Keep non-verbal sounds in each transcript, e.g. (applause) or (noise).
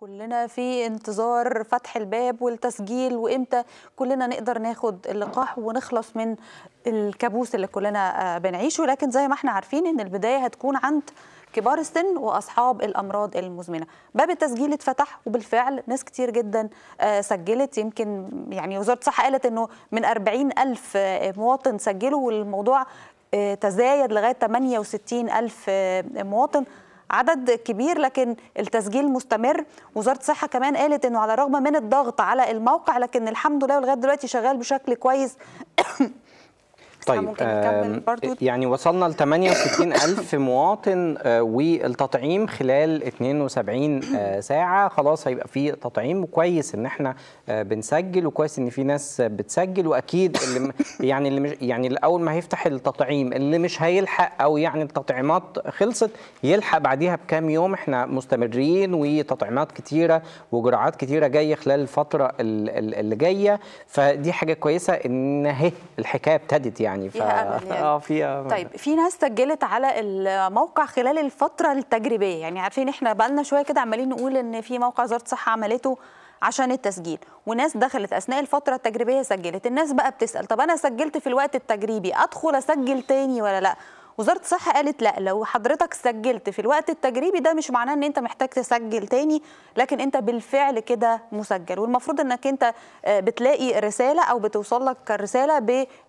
كلنا في انتظار فتح الباب والتسجيل وامتى كلنا نقدر ناخد اللقاح ونخلص من الكابوس اللي كلنا آه، بنعيشه لكن زي ما احنا عارفين ان البدايه هتكون عند كبار السن واصحاب الامراض المزمنه باب التسجيل اتفتح وبالفعل ناس كتير جدا آه، سجلت يمكن يعني وزاره الصحه قالت انه من 40 الف آه، مواطن سجلوا والموضوع تزايد لغايه 68 الف مواطن عدد كبير لكن التسجيل مستمر وزاره الصحه كمان قالت انه على الرغم من الضغط على الموقع لكن الحمد لله لغايه دلوقتي شغال بشكل كويس طيب يعني وصلنا ل 68 ألف مواطن آه، والتطعيم خلال 72 آه، ساعة خلاص هيبقى في تطعيم وكويس إن إحنا آه، بنسجل وكويس إن في ناس بتسجل وأكيد اللي (laughs) يعني اللي مش يعني الأول أول ما هيفتح التطعيم اللي مش هيلحق أو يعني التطعيمات خلصت يلحق بعديها بكام يوم إحنا مستمرين وتطعيمات كتيرة وجرعات كتيرة جاية خلال الفترة اللي جاية فدي حاجة كويسة إن هي إيه، الحكاية ابتدت يعني يعني فيها امل يعني. اه فيها طيب في ناس سجلت على الموقع خلال الفتره التجريبيه يعني عارفين احنا بقالنا شويه كده عمالين نقول ان في موقع وزاره الصحه عملته عشان التسجيل وناس دخلت اثناء الفتره التجريبيه سجلت الناس بقى بتسال طب انا سجلت في الوقت التجريبي ادخل اسجل تاني ولا لا وزاره الصحه قالت لا لو حضرتك سجلت في الوقت التجريبي ده مش معناه ان انت محتاج تسجل تاني لكن انت بالفعل كده مسجل والمفروض انك انت آه، بتلاقي رساله او بتوصل لك الرساله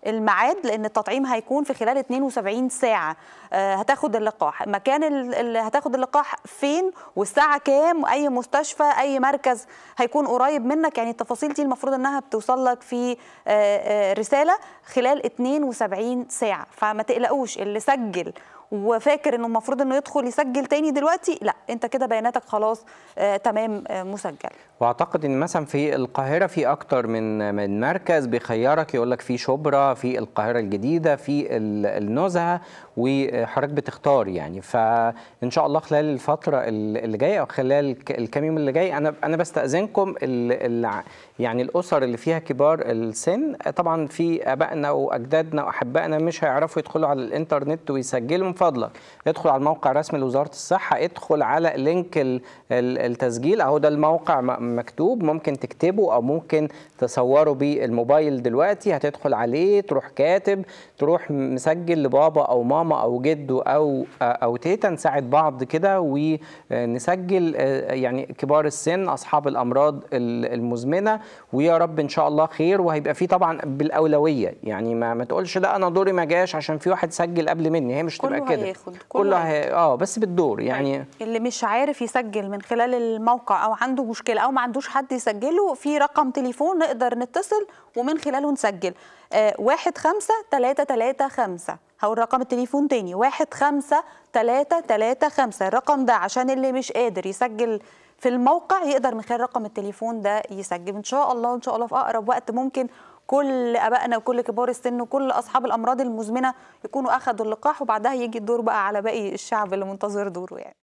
بالميعاد لان التطعيم هيكون في خلال 72 ساعه آه، هتاخد اللقاح مكان اللي هتاخد اللقاح فين والساعه كام اي مستشفى اي مركز هيكون قريب منك يعني التفاصيل دي المفروض انها بتوصل لك في آه، رساله خلال 72 ساعه فما تقلقوش اللي سجل تسجل وفاكر انه المفروض انه يدخل يسجل تاني دلوقتي لا انت كده بياناتك خلاص آه تمام آه مسجل واعتقد ان مثلا في القاهره في اكتر من من مركز بيخيرك يقول لك في شبرا في القاهره الجديده في النزهه وحضرتك بتختار يعني فان شاء الله خلال الفتره اللي جايه او خلال الكام يوم اللي جاي انا انا بستاذنكم يعني الاسر اللي فيها كبار السن طبعا في ابائنا واجدادنا واحبائنا مش هيعرفوا يدخلوا على الانترنت ويسجلوا فضلك ادخل على الموقع الرسمي لوزاره الصحه ادخل على لينك التسجيل اهو ده الموقع مكتوب ممكن تكتبه او ممكن تصوره بالموبايل دلوقتي هتدخل عليه تروح كاتب تروح مسجل لبابا او ماما او جده او او تيتا نساعد بعض كده ونسجل آه، يعني كبار السن اصحاب الامراض المزمنه ويا رب ان شاء الله خير وهيبقى في طبعا بالاولويه يعني ما, ما تقولش لا انا دوري ما جاش عشان في واحد سجل قبل مني هي مش تبقى كده هياخد كله, اه بس بالدور طيب، يعني اللي مش عارف يسجل من خلال الموقع او عنده مشكله او ما عندوش حد يسجله في رقم تليفون نقدر نتصل ومن خلاله نسجل آه واحد خمسة تلاتة تلاتة خمسة هقول رقم التليفون تاني واحد خمسة تلاتة تلاتة خمسة الرقم ده عشان اللي مش قادر يسجل في الموقع يقدر من خلال رقم التليفون ده يسجل ان شاء الله ان شاء الله في اقرب وقت ممكن كل ابائنا وكل كبار السن وكل اصحاب الامراض المزمنه يكونوا اخذوا اللقاح وبعدها يجي الدور بقى على باقي الشعب اللي منتظر دوره يعني